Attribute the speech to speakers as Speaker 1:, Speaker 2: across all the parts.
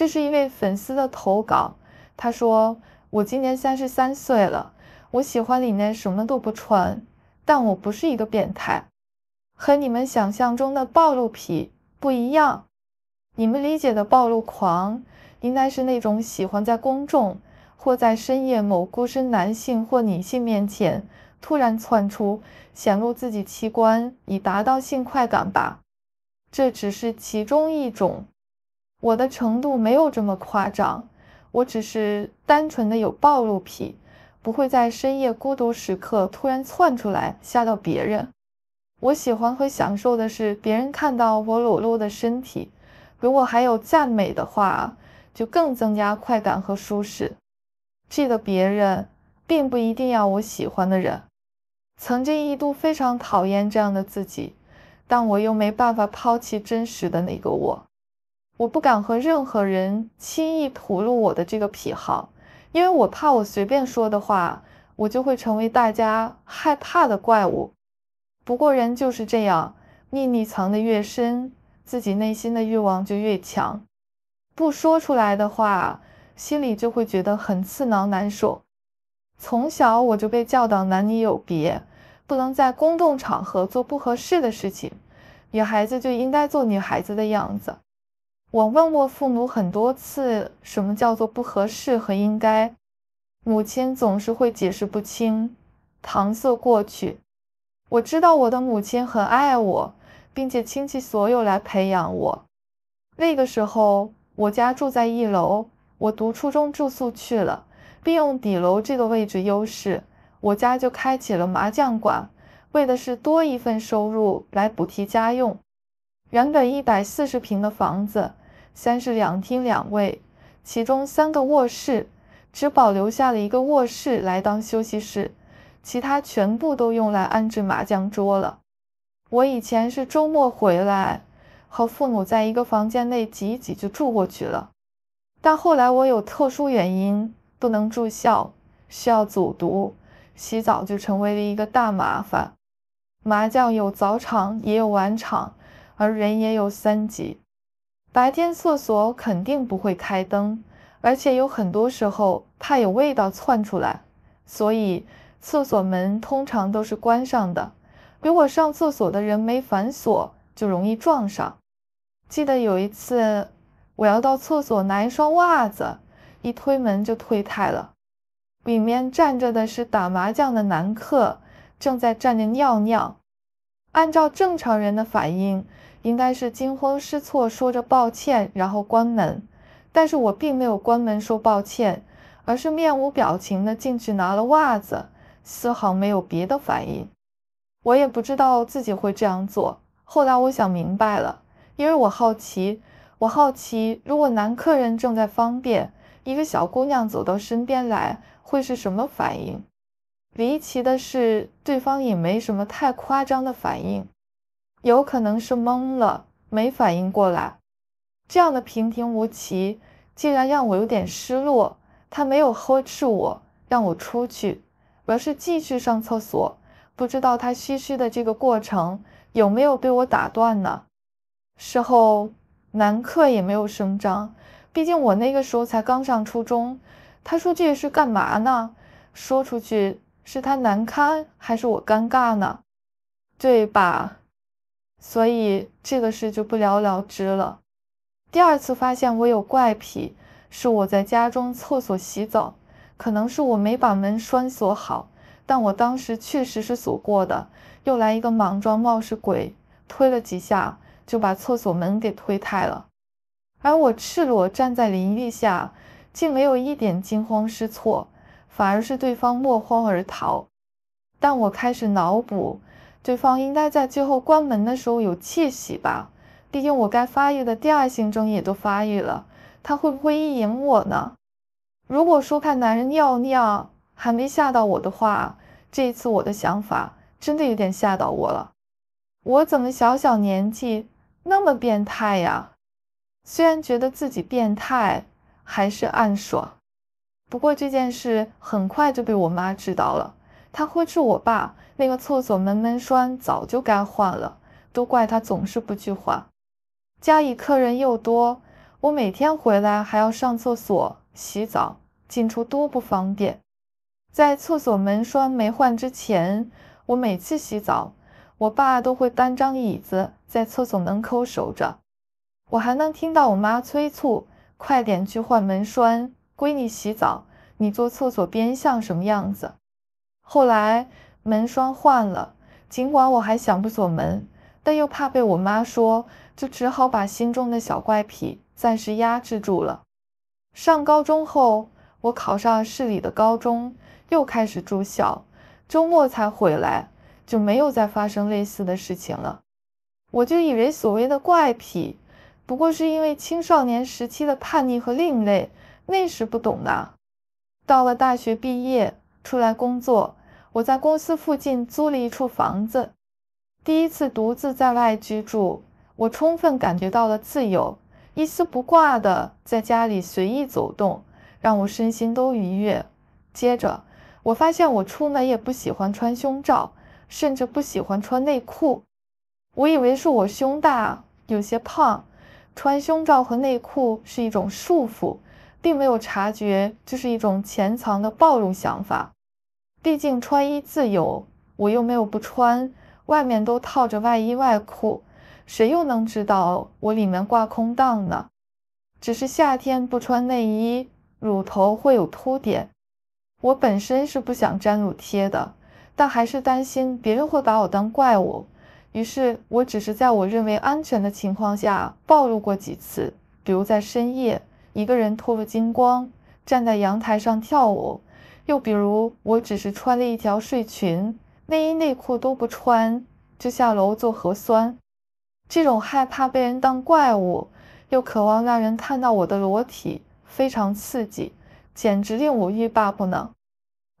Speaker 1: 这是一位粉丝的投稿，他说：“我今年三十三岁了，我喜欢里面什么都不穿，但我不是一个变态，和你们想象中的暴露癖不一样。你们理解的暴露狂，应该是那种喜欢在公众或在深夜某孤身男性或女性面前突然窜出，显露自己器官以达到性快感吧？这只是其中一种。”我的程度没有这么夸张，我只是单纯的有暴露癖，不会在深夜孤独时刻突然窜出来吓到别人。我喜欢和享受的是别人看到我裸露的身体，如果还有赞美的话，就更增加快感和舒适。记得别人并不一定要我喜欢的人。曾经一度非常讨厌这样的自己，但我又没办法抛弃真实的那个我。我不敢和任何人轻易吐露我的这个癖好，因为我怕我随便说的话，我就会成为大家害怕的怪物。不过人就是这样，秘密藏得越深，自己内心的欲望就越强。不说出来的话，心里就会觉得很刺挠难受。从小我就被教导男女有别，不能在公众场合做不合适的事情，女孩子就应该做女孩子的样子。我问过父母很多次，什么叫做不合适和应该？母亲总是会解释不清，搪塞过去。我知道我的母亲很爱我，并且倾其所有来培养我。那个时候，我家住在一楼，我读初中住宿去了，并用底楼这个位置优势，我家就开启了麻将馆，为的是多一份收入来补贴家用。原本一百四十平的房子。三室两厅两卫，其中三个卧室只保留下了一个卧室来当休息室，其他全部都用来安置麻将桌了。我以前是周末回来和父母在一个房间内挤一挤就住过去了，但后来我有特殊原因不能住校，需要走读，洗澡就成为了一个大麻烦。麻将有早场也有晚场，而人也有三级。白天厕所肯定不会开灯，而且有很多时候怕有味道窜出来，所以厕所门通常都是关上的。如果上厕所的人没反锁，就容易撞上。记得有一次，我要到厕所拿一双袜子，一推门就推开了，里面站着的是打麻将的男客，正在站着尿尿。按照正常人的反应。应该是惊慌失措，说着抱歉，然后关门。但是我并没有关门说抱歉，而是面无表情的进去拿了袜子，丝毫没有别的反应。我也不知道自己会这样做。后来我想明白了，因为我好奇，我好奇如果男客人正在方便，一个小姑娘走到身边来会是什么反应。离奇的是，对方也没什么太夸张的反应。有可能是懵了，没反应过来。这样的平平无奇，竟然让我有点失落。他没有呵斥我，让我出去，而是继续上厕所。不知道他嘘嘘的这个过程有没有被我打断呢？事后男客也没有声张，毕竟我那个时候才刚上初中。他说这是干嘛呢？说出去是他难堪，还是我尴尬呢？对吧？所以这个事就不了了之了。第二次发现我有怪癖，是我在家中厕所洗澡，可能是我没把门栓锁好，但我当时确实是锁过的。又来一个莽撞冒失鬼，推了几下就把厕所门给推开了。而我赤裸站在淋浴下，竟没有一点惊慌失措，反而是对方落荒而逃。但我开始脑补。对方应该在最后关门的时候有窃喜吧？毕竟我该发育的第二性征也都发育了。他会不会意淫我呢？如果说看男人尿尿还没吓到我的话，这一次我的想法真的有点吓到我了。我怎么小小年纪那么变态呀？虽然觉得自己变态，还是暗爽。不过这件事很快就被我妈知道了，她呵斥我爸。那个厕所门门栓早就该换了，都怪他总是不去换。家里客人又多，我每天回来还要上厕所洗澡，进出多不方便。在厕所门栓没换之前，我每次洗澡，我爸都会搬张椅子在厕所门口守着，我还能听到我妈催促：“快点去换门栓，闺女洗澡，你坐厕所边像什么样子？”后来。门栓换了，尽管我还想不锁门，但又怕被我妈说，就只好把心中的小怪癖暂时压制住了。上高中后，我考上市里的高中，又开始住校，周末才回来，就没有再发生类似的事情了。我就以为所谓的怪癖，不过是因为青少年时期的叛逆和另类，那时不懂的。到了大学毕业，出来工作。我在公司附近租了一处房子，第一次独自在外居住，我充分感觉到了自由，一丝不挂的在家里随意走动，让我身心都愉悦。接着，我发现我出门也不喜欢穿胸罩，甚至不喜欢穿内裤。我以为是我胸大有些胖，穿胸罩和内裤是一种束缚，并没有察觉这是一种潜藏的暴露想法。毕竟穿衣自由，我又没有不穿，外面都套着外衣外裤，谁又能知道我里面挂空档呢？只是夏天不穿内衣，乳头会有凸点。我本身是不想粘乳贴的，但还是担心别人会把我当怪物，于是我只是在我认为安全的情况下暴露过几次，比如在深夜一个人脱了精光，站在阳台上跳舞。又比如，我只是穿了一条睡裙，内衣内裤都不穿，就下楼做核酸。这种害怕被人当怪物，又渴望让人看到我的裸体，非常刺激，简直令我欲罢不能。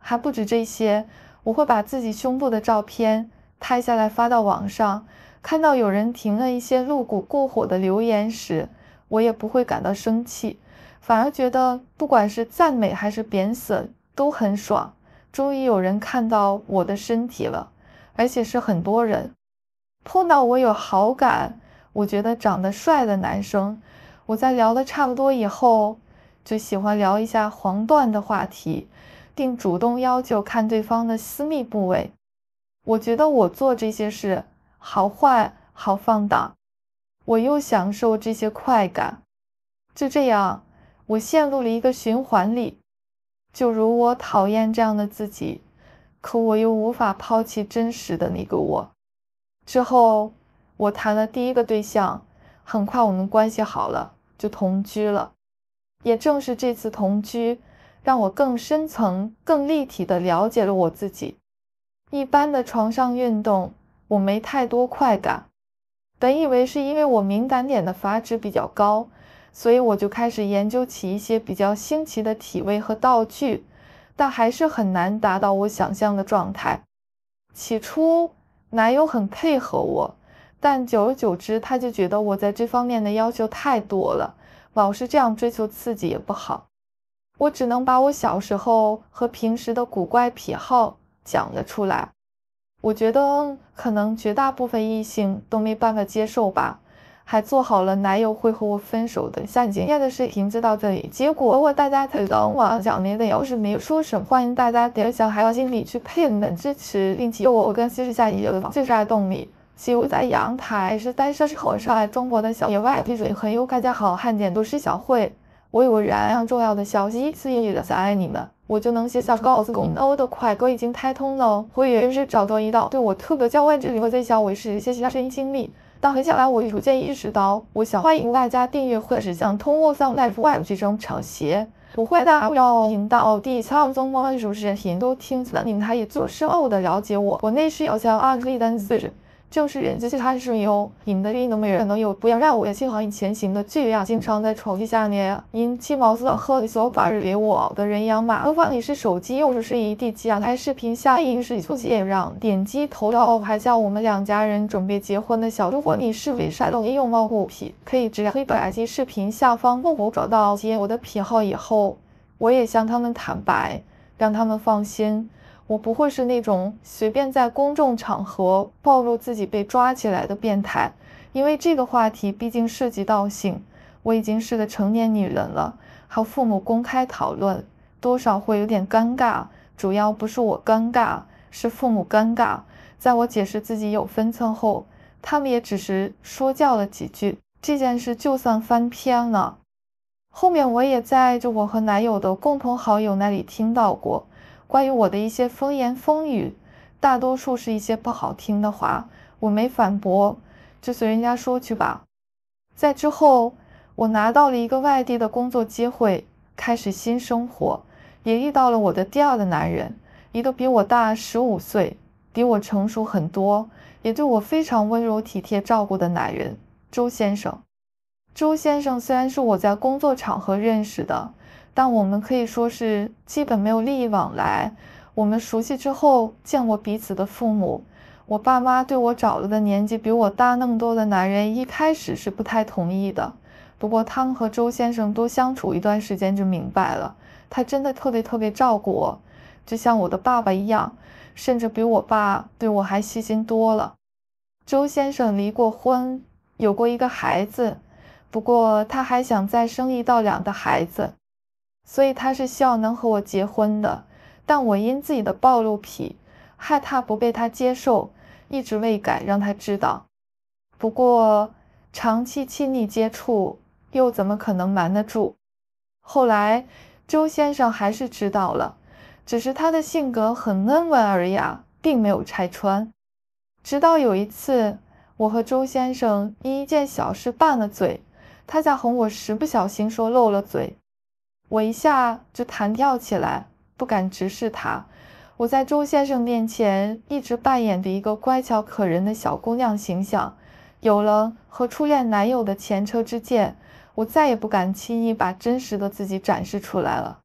Speaker 1: 还不止这些，我会把自己胸部的照片拍下来发到网上。看到有人停了一些露骨过火的留言时，我也不会感到生气，反而觉得不管是赞美还是贬损。都很爽，终于有人看到我的身体了，而且是很多人碰到我有好感。我觉得长得帅的男生，我在聊了差不多以后，就喜欢聊一下黄段的话题，并主动要求看对方的私密部位。我觉得我做这些事好坏好放荡，我又享受这些快感，就这样，我陷入了一个循环里。就如我讨厌这样的自己，可我又无法抛弃真实的那个我。之后，我谈了第一个对象，很快我们关系好了，就同居了。也正是这次同居，让我更深层、更立体地了解了我自己。一般的床上运动，我没太多快感。本以为是因为我敏感点的阀值比较高。所以我就开始研究起一些比较新奇的体位和道具，但还是很难达到我想象的状态。起初男友很配合我，但久而久之他就觉得我在这方面的要求太多了，老是这样追求刺激也不好。我只能把我小时候和平时的古怪癖好讲了出来。我觉得可能绝大部分异性都没办法接受吧。还做好了男友会和我分手的下集。今天的视频就到这里。结果如果大家在我讲的留言是没有说什么，欢迎大家点下还有心理去配你们支持，并且我跟西新下也有最大的动力。西午在阳台是在身拾我上来中国的小野外，闭嘴，很有大家好，汉见都是小慧。我有非常重要的消息，是的想爱你们，我就能写小告诉你。们，我的快歌已经开通了，我也是找到一道对我特别换外里，我在想我是学习他声音经历。但很显然，我逐渐意识到，我想欢迎大家订阅，或者是想通过 Life Web 这种场鞋，不会的，要听到第上总播放这首视频，都听起来你们可以做深奥的了解我。我内是有像阿克利丹词。就是人这些，还是有人的，你都没人能有不样任务，幸好你前行的。这样经常在床底下呢，因气毛丝的喝的时候，把我的人养马，不管你是手机，又是是一地鸡啊，开视频下，因是手机也让点击头条，还叫我们两家人准备结婚的小如果你是为啥？我也用猫狗皮，可以直接在手机视频下方帮我找到接我的癖好以后，我也向他们坦白，让他们放心。我不会是那种随便在公众场合暴露自己被抓起来的变态，因为这个话题毕竟涉及到性，我已经是个成年女人了，和父母公开讨论多少会有点尴尬，主要不是我尴尬，是父母尴尬。在我解释自己有分寸后，他们也只是说教了几句，这件事就算翻篇了。后面我也在就我和男友的共同好友那里听到过。关于我的一些风言风语，大多数是一些不好听的话，我没反驳，就随人家说去吧。在之后，我拿到了一个外地的工作机会，开始新生活，也遇到了我的第二个男人，一个比我大十五岁、比我成熟很多，也对我非常温柔体贴、照顾的男人，周先生。周先生虽然是我在工作场合认识的。但我们可以说是基本没有利益往来。我们熟悉之后见过彼此的父母。我爸妈对我找了的年纪比我大那么多的男人，一开始是不太同意的。不过他们和周先生多相处一段时间就明白了，他真的特别特别照顾我，就像我的爸爸一样，甚至比我爸对我还细心多了。周先生离过婚，有过一个孩子，不过他还想再生一到两个孩子。所以他是希望能和我结婚的，但我因自己的暴露癖，害怕不被他接受，一直未改让他知道。不过长期亲密接触，又怎么可能瞒得住？后来周先生还是知道了，只是他的性格很温文尔雅，并没有拆穿。直到有一次，我和周先生因一件小事拌了嘴，他在哄我时不小心说漏了嘴。我一下就弹跳起来，不敢直视他。我在周先生面前一直扮演着一个乖巧可人的小姑娘形象。有了和初恋男友的前车之鉴，我再也不敢轻易把真实的自己展示出来了。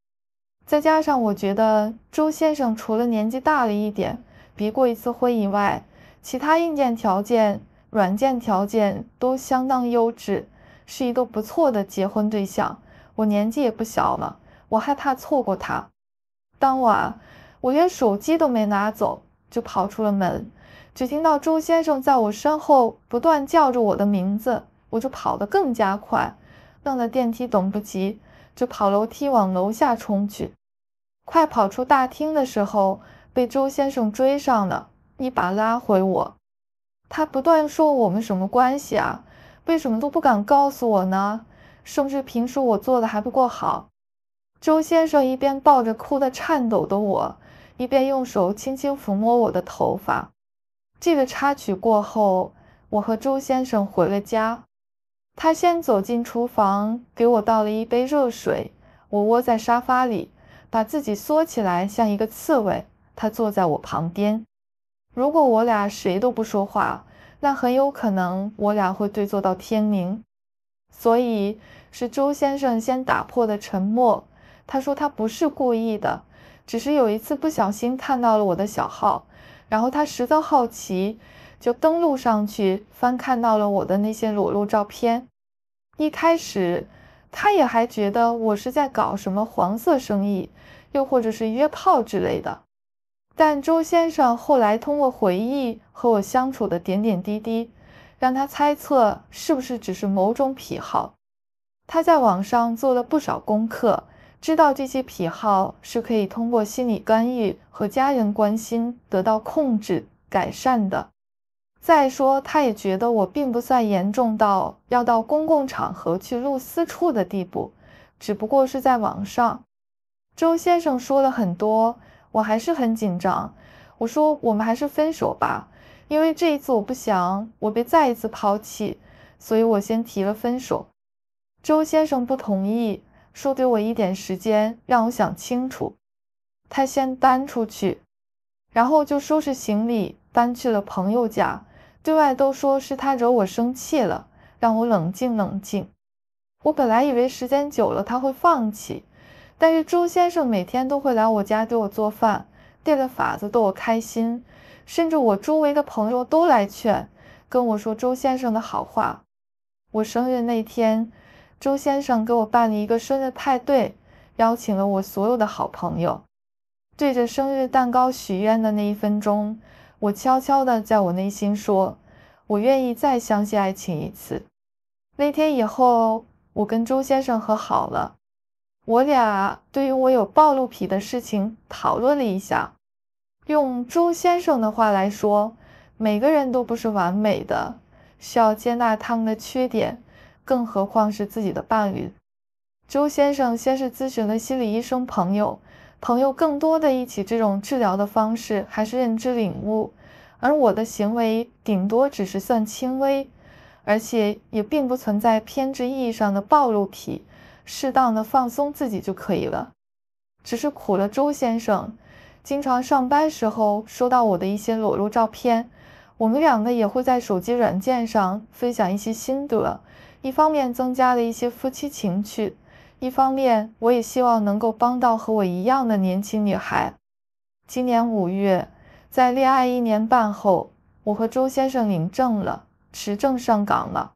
Speaker 1: 再加上我觉得周先生除了年纪大了一点，离过一次婚以外，其他硬件条件、软件条件都相当优质，是一个不错的结婚对象。我年纪也不小了，我害怕错过他。当晚，我连手机都没拿走，就跑出了门。只听到周先生在我身后不断叫着我的名字，我就跑得更加快，愣在电梯等不及，就跑楼梯往楼下冲去。快跑出大厅的时候，被周先生追上了，一把拉回我。他不断说我们什么关系啊？为什么都不敢告诉我呢？是不是平时我做的还不够好？周先生一边抱着哭得颤抖的我，一边用手轻轻抚摸我的头发。这个插曲过后，我和周先生回了家。他先走进厨房，给我倒了一杯热水。我窝在沙发里，把自己缩起来，像一个刺猬。他坐在我旁边。如果我俩谁都不说话，那很有可能我俩会对坐到天明。所以。是周先生先打破的沉默。他说他不是故意的，只是有一次不小心看到了我的小号，然后他十分好奇，就登录上去翻看到了我的那些裸露照片。一开始他也还觉得我是在搞什么黄色生意，又或者是约炮之类的。但周先生后来通过回忆和我相处的点点滴滴，让他猜测是不是只是某种癖好。他在网上做了不少功课，知道这些癖好是可以通过心理干预和家人关心得到控制改善的。再说，他也觉得我并不算严重到要到公共场合去露私处的地步，只不过是在网上。周先生说了很多，我还是很紧张。我说：“我们还是分手吧，因为这一次我不想我被再一次抛弃，所以我先提了分手。”周先生不同意，说给我一点时间，让我想清楚。他先搬出去，然后就收拾行李搬去了朋友家，对外都说是他惹我生气了，让我冷静冷静。我本来以为时间久了他会放弃，但是周先生每天都会来我家给我做饭，变着法子逗我开心，甚至我周围的朋友都来劝，跟我说周先生的好话。我生日那天。周先生给我办了一个生日派对，邀请了我所有的好朋友。对着生日蛋糕许愿的那一分钟，我悄悄地在我内心说：“我愿意再相信爱情一次。”那天以后，我跟周先生和好了。我俩对于我有暴露癖的事情讨论了一下。用周先生的话来说：“每个人都不是完美的，需要接纳他们的缺点。”更何况是自己的伴侣。周先生先是咨询了心理医生朋友，朋友更多的一起这种治疗的方式还是认知领悟，而我的行为顶多只是算轻微，而且也并不存在偏执意义上的暴露癖，适当的放松自己就可以了。只是苦了周先生，经常上班时候收到我的一些裸露照片，我们两个也会在手机软件上分享一些心得。一方面增加了一些夫妻情趣，一方面我也希望能够帮到和我一样的年轻女孩。今年五月，在恋爱一年半后，我和周先生领证了，持证上岗了。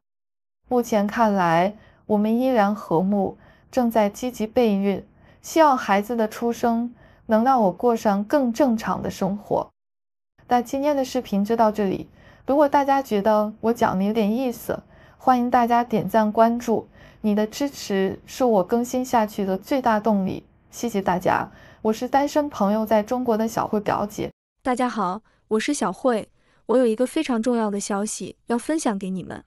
Speaker 1: 目前看来，我们依然和睦，正在积极备孕，希望孩子的出生能让我过上更正常的生活。那今天的视频就到这里。如果大家觉得我讲的有点意思，欢迎大家点赞关注，你的支持是我更新下去的最大动力，谢谢大家。我是单身朋友在中国的小慧表姐。大家好，我是小慧，我有一个非常重要的消息要分享给你们。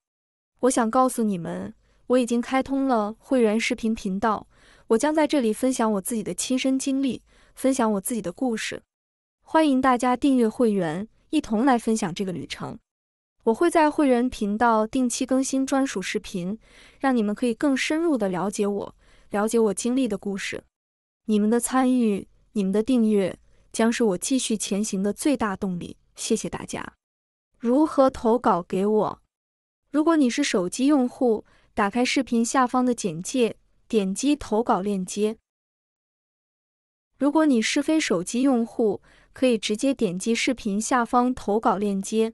Speaker 1: 我想告诉你们，我已经开通了会员视频频道，我将在这里分享我自己的亲身经历，分享我自己的故事。欢迎大家订阅会员，一同来分享这个旅程。我会在会员频道定期更新专属视频，让你们可以更深入的了解我，了解我经历的故事。你们的参与，你们的订阅，将是我继续前行的最大动力。谢谢大家。如何投稿给我？如果你是手机用户，打开视频下方的简介，点击投稿链接。如果你是非手机用户，可以直接点击视频下方投稿链接。